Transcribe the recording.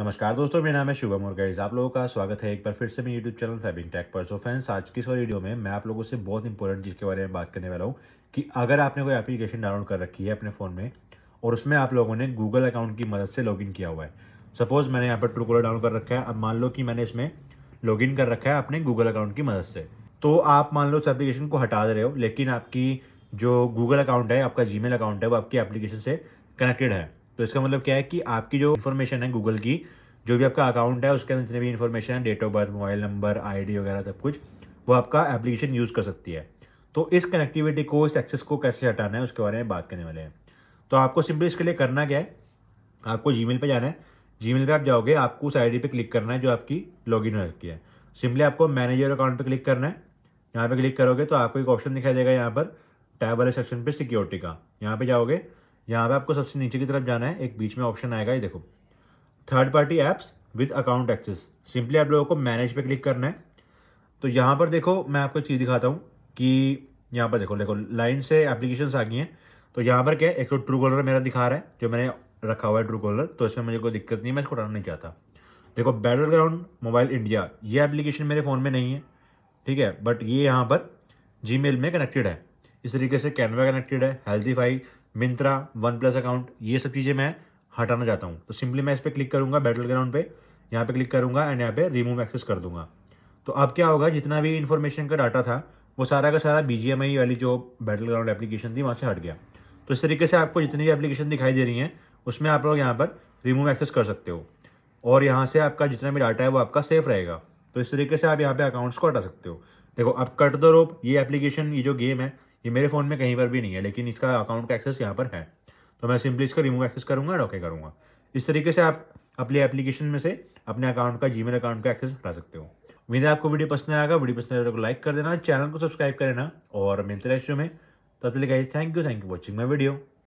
नमस्कार दोस्तों मेरा नाम है शुभम और गाइज आप लोगों का स्वागत है एक बार फिर से मेरे यूट्यूब चैनल फैबिंग टैक पर सो फ्रेंड्स आज की इस वीडियो में मैं आप लोगों से बहुत इंपॉर्टेंट चीज़ के बारे में बात करने वाला हूँ कि अगर आपने कोई एप्लीकेशन डाउनलोड कर रखी है अपने फ़ोन में और उसमें आप लोगों ने गूगल अकाउंट की मदद से लॉगिन किया हुआ है सपोज़ मैंने यहाँ पर ट्रू कॉलर डाउन कर रखा है अब मान लो कि मैंने इसमें लॉगिन कर रखा है अपने गूगल अकाउंट की मदद से तो आप मान लो उस एप्लीकेशन को हटा दे रहे हो लेकिन आपकी जो गूगल अकाउंट है आपका जी अकाउंट है वो आपकी एप्लीकेशन से कनेक्टेड है तो इसका मतलब क्या है कि आपकी जो इन्फॉर्मेशन है गूगल की जो भी आपका अकाउंट है उसके अंदर जितनी भी इन्फॉर्मेशन है date of birth mobile number ID वगैरह सब कुछ वो आपका एप्लीकेशन यूज़ कर सकती है तो इस कनेक्टिविटी को इस एक्सेस को कैसे हटाना है उसके बारे में बात करने वाले हैं तो आपको सिंपली इसके लिए करना क्या है आपको जी पर जाना है जी पर आप जाओगे आपको उस आई पे क्लिक करना है जो आपकी इन हो रखी है सिंपली आपको मैनेजर अकाउंट पर क्लिक करना है यहाँ पर क्लिक करोगे तो आपको एक ऑप्शन दिखाई देगा यहाँ पर टैब वाले सेक्शन पर सिक्योरिटी का यहाँ पर जाओगे यहाँ पे आपको सबसे नीचे की तरफ जाना है एक बीच में ऑप्शन आएगा ये देखो third party apps with account access simply आप लोगों को मैनेज पे क्लिक करना है तो यहाँ पर देखो मैं आपको चीज़ दिखाता हूँ कि यहाँ पर देखो देखो लाइन से एप्लीकेशन आ गई हैं तो यहाँ पर क्या है एक तो ट्रू कॉलर मेरा दिखा रहा है जो मैंने रखा हुआ है ट्रू कॉलर तो इसमें मुझे कोई दिक्कत नहीं है मैं इसको उठाना नहीं चाहता देखो बैटल ग्राउंड मोबाइल इंडिया ये एप्लीकेशन मेरे फ़ोन में नहीं है ठीक है बट ये यहाँ पर जी में कनेक्टेड है इस तरीके से कैनवा कनेक्टेड है Healthify Myntra OnePlus account ये सब चीज़ें मैं हटाना चाहता हूँ तो सिंपली मैं इस पर क्लिक करूँगा बैटल ग्राउंड पे यहाँ पर क्लिक करूँगा एंड यहाँ पर रिमूव एक्सेस कर दूंगा तो अब क्या होगा जितना भी इन्फॉर्मेशन का डाटा था वो सारा का सारा बी वाली जो बैटल ग्राउंड एप्लीकेशन थी वहाँ से हट गया तो इस तरीके से आपको जितनी भी एप्लीकेशन दिखाई दे रही हैं उसमें आप लोग यहाँ पर रिमूव एक्सेस कर सकते हो और यहाँ से आपका जितना भी डाटा है वो आपका सेफ रहेगा तो इस तरीके से आप यहाँ पे अकाउंट्स को हटा सकते हो देखो अब कट द रोप ये एप्लीकेशन ये जो गेम है ये मेरे फ़ोन में कहीं पर भी नहीं है लेकिन इसका अकाउंट का एक्सेस यहाँ पर है तो मैं सिंपली इसका रिमूव एक्सेस करूँगा एंड ओके करूँगा इस तरीके से आप अपने एप्लीकेशन में से अपने अकाउंट का जीमेल अकाउंट का एक्सेस हटा सकते हो उम्मीद है आपको वीडियो पसंद आएगा वीडियो पसंद आएगा तो लाइक कर देना चैनल को सब्सक्राइब कर देना और मिलते रहे में तब तक guys thank you thank you watching my video